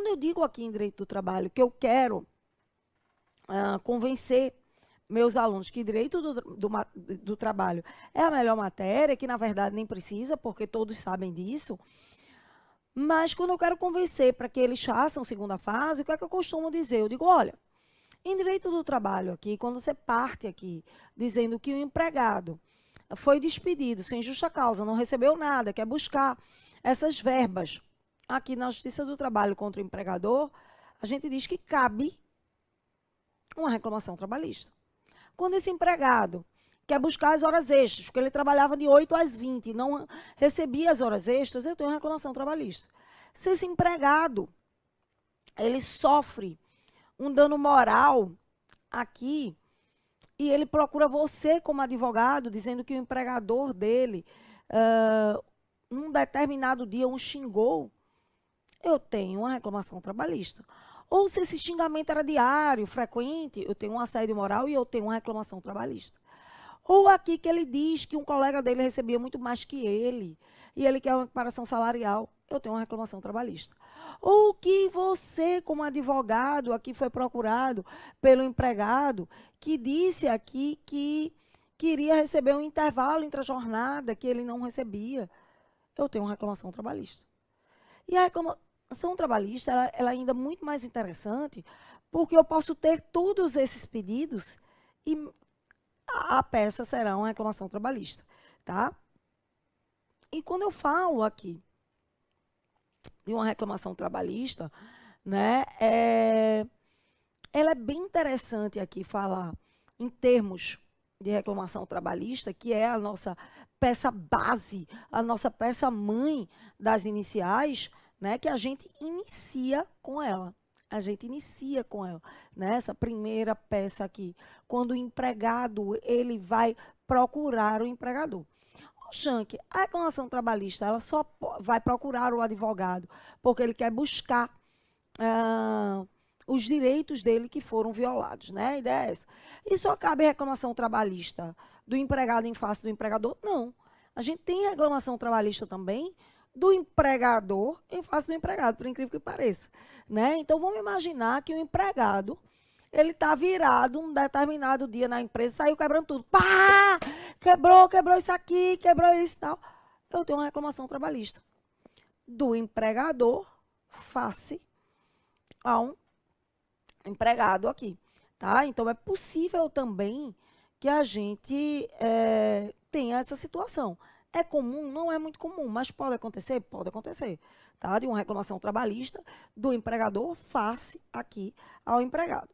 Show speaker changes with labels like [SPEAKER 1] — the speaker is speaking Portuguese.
[SPEAKER 1] quando eu digo aqui em direito do trabalho que eu quero ah, convencer meus alunos que direito do, do, do, trabalho é a melhor matéria, que na verdade nem precisa, porque todos sabem disso. Mas quando eu quero convencer para que eles façam segunda fase, o que é que eu costumo dizer? Eu digo, olha, em direito do trabalho aqui, quando você parte aqui dizendo que o empregado foi despedido sem justa causa, não recebeu nada, quer buscar essas verbas aqui na Justiça do Trabalho contra o empregador, a gente diz que cabe uma reclamação trabalhista. Quando esse empregado quer buscar as horas extras, porque ele trabalhava de 8 às 20 e não recebia as horas extras, eu tenho uma reclamação trabalhista. Se esse empregado ele sofre um dano moral aqui e ele procura você como advogado, dizendo que o empregador dele, uh, num determinado dia, o um xingou, eu tenho uma reclamação trabalhista. Ou se esse xingamento era diário, frequente, eu tenho um assédio moral e eu tenho uma reclamação trabalhista. Ou aqui que ele diz que um colega dele recebia muito mais que ele e ele quer uma equiparação salarial, eu tenho uma reclamação trabalhista. Ou que você, como advogado, aqui foi procurado pelo empregado que disse aqui que queria receber um intervalo entre a jornada que ele não recebia, eu tenho uma reclamação trabalhista. E a reclamação ação trabalhista ela, ela é ainda muito mais interessante, porque eu posso ter todos esses pedidos e a, a peça será uma reclamação trabalhista, tá? E quando eu falo aqui de uma reclamação trabalhista, né, é, ela é bem interessante aqui falar em termos de reclamação trabalhista, que é a nossa peça base, a nossa peça mãe das iniciais, né, que a gente inicia com ela. A gente inicia com ela, né? primeira peça aqui, quando o empregado ele vai procurar o empregador. O Shank, a reclamação trabalhista, ela só vai procurar o advogado porque ele quer buscar ah, os direitos dele que foram violados, né? A ideia é essa. E só cabe reclamação trabalhista do empregado em face do empregador? Não. A gente tem reclamação trabalhista também do empregador em face do empregado, por incrível que pareça. Né? Então, vamos imaginar que o empregado ele está virado um determinado dia na empresa, saiu quebrando tudo. Pá! Quebrou, quebrou isso aqui, quebrou isso e tal. Eu tenho uma reclamação trabalhista do empregador face a um empregado aqui. Tá? Então, é possível também que a gente é, tenha essa situação. É comum? Não é muito comum, mas pode acontecer? Pode acontecer. Tá? De uma reclamação trabalhista do empregador face aqui ao empregado.